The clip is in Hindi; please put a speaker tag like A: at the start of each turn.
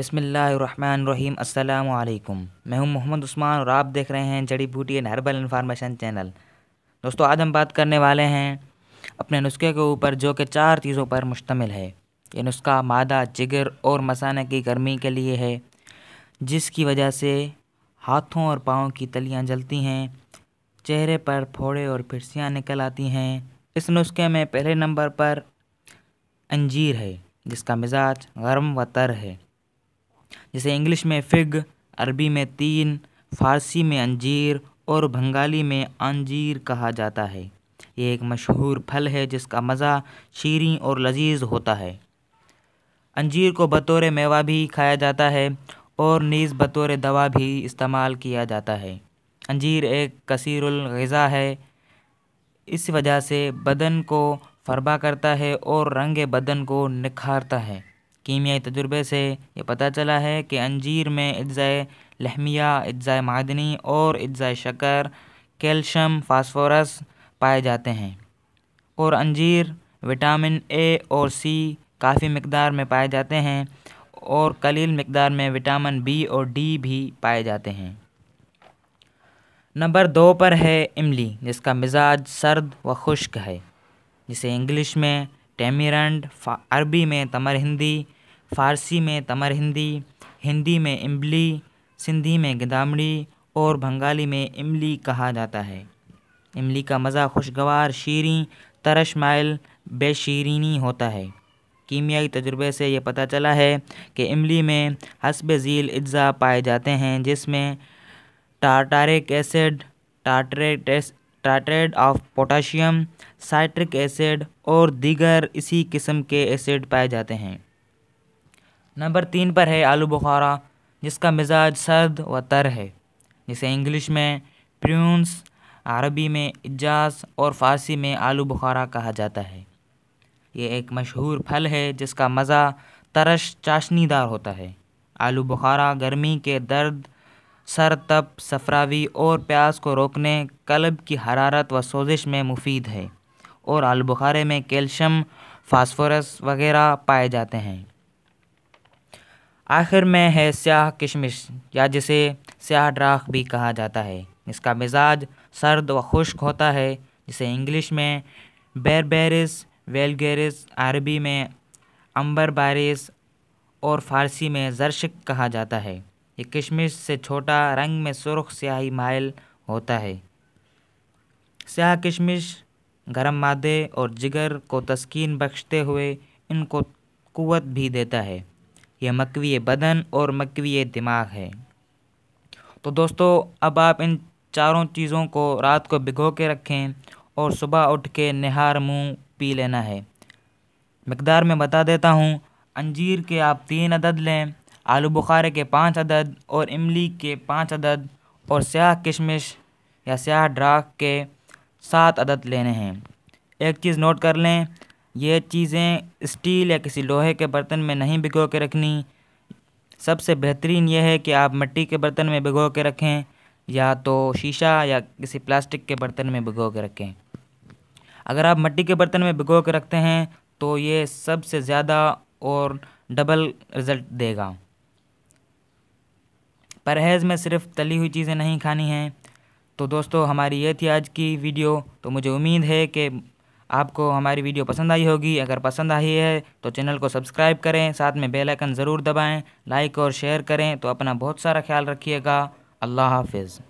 A: बसमीम अल्लाम मैं हूं मोहम्मद उस्मान और आप देख रहे हैं जड़ी बूटी एंड हर्बल इन्फॉर्मेशन चैनल दोस्तों आज हम बात करने वाले हैं अपने नुस्खे के ऊपर जो कि चार चीज़ों पर मुश्तमिल है ये नुस्खा मादा जिगर और मसाने की गर्मी के लिए है जिसकी वजह से हाथों और पाँव की तलियाँ जलती हैं चेहरे पर फोड़े और फिरसियाँ निकल आती हैं इस नुस्खे में पहले नंबर पर अंजीर है जिसका मिजाज गर्म व तर है जैसे इंग्लिश में फिग अरबी में तीन फारसी में अंजीर और बंगाली में अंजीर कहा जाता है ये एक मशहूर फल है जिसका मज़ा शीरी और लजीज होता है अंजीर को बतौर मेवा भी खाया जाता है और नीज़ बतौर दवा भी इस्तेमाल किया जाता है अंजीर एक कसरगज़ा है इस वजह से बदन को फरबा करता है और रंग बदन को निखारता है कीमियाई तजुर्बे से ये पता चला है कि अंजीर में अज्जा लहमिया अज्जा मादनी और अज्जा शकर कैल्शियम फास्फोरस पाए जाते हैं और अंजीर विटामिन ए और सी काफ़ी मकदार में पाए जाते हैं और कलील मकदार में विटामिन बी और डी भी पाए जाते हैं नंबर दो पर है इमली जिसका मिजाज सर्द व खुश्क है जिसे इंग्लिश में टेमिरंड अरबी में तमर हिंदी फ़ारसी में तमर हिंदी हिंदी में इमली सिंधी में गिदामड़ी और बंगाली में इमली कहा जाता है इमली का मज़ा खुशगवार शीरी तरश माइल बेशीरीनी होता है कीमियाई तजुर्बे से यह पता चला है कि इमली में हसब झील अज्जा पाए जाते हैं जिसमें tartaric acid tartrate titrate of potassium citric acid और दीगर इसी किस्म के एसिड पाए जाते हैं नंबर तीन पर है आलू बुखारा जिसका मिजाज सर्द व तर है जिसे इंग्लिश में प्रूंस अरबी में इजाज और फारसी में आलू बुखारा कहा जाता है ये एक मशहूर फल है जिसका मज़ा तरश चाशनीदार होता है आलू बुखारा गर्मी के दर्द सर तप सफरावी और प्यास को रोकने कल्ब की हरारत व सोजिश में मुफीद है और बुखारे में कैल्शियम फास्फोरस वगैरह पाए जाते हैं आखिर में है स्याह किशमिश या जिसे स्याह ड्राख भी कहा जाता है इसका मिजाज सर्द व खुश्क होता है जिसे इंग्लिश में बेरबेरिस वेलगेरिस अरबी में अंबर बारिस और फारसी में जरशक कहा जाता है ये किशमिश से छोटा रंग में सुरख स्याही माइल होता है स्याह किशमिश गर्म मादे और जिगर को तस्कीन बख्शते हुए इनको कुवत भी देता है यह मकवी बदन और मकवी दिमाग है तो दोस्तों अब आप इन चारों चीज़ों को रात को भिगो के रखें और सुबह उठ के नहार मुँह पी लेना है मकदार में बता देता हूँ अंजीर के आप तीन अदद लें आलू बुखारे के पाँच अदद और इमली के पाँच अदद और स्याह किशमिश या स्याह ड्राक के सात अदद लेने हैं एक चीज़ नोट कर लें ये चीज़ें स्टील या किसी लोहे के बर्तन में नहीं भिगो के रखनी सबसे बेहतरीन यह है कि आप मिट्टी के बर्तन में भिगो के रखें या तो शीशा या किसी प्लास्टिक के बर्तन में भिगो के रखें अगर आप मिट्टी के बर्तन में भिगो के रखते हैं तो ये सबसे ज़्यादा और डबल रिज़ल्ट देगा परहेज़ में सिर्फ तली हुई चीज़ें नहीं खानी हैं तो दोस्तों हमारी ये थी आज की वीडियो तो मुझे उम्मीद है कि आपको हमारी वीडियो पसंद आई होगी अगर पसंद आई है तो चैनल को सब्सक्राइब करें साथ में बेल आइकन ज़रूर दबाएं लाइक और शेयर करें तो अपना बहुत सारा ख्याल रखिएगा अल्लाह हाफिज़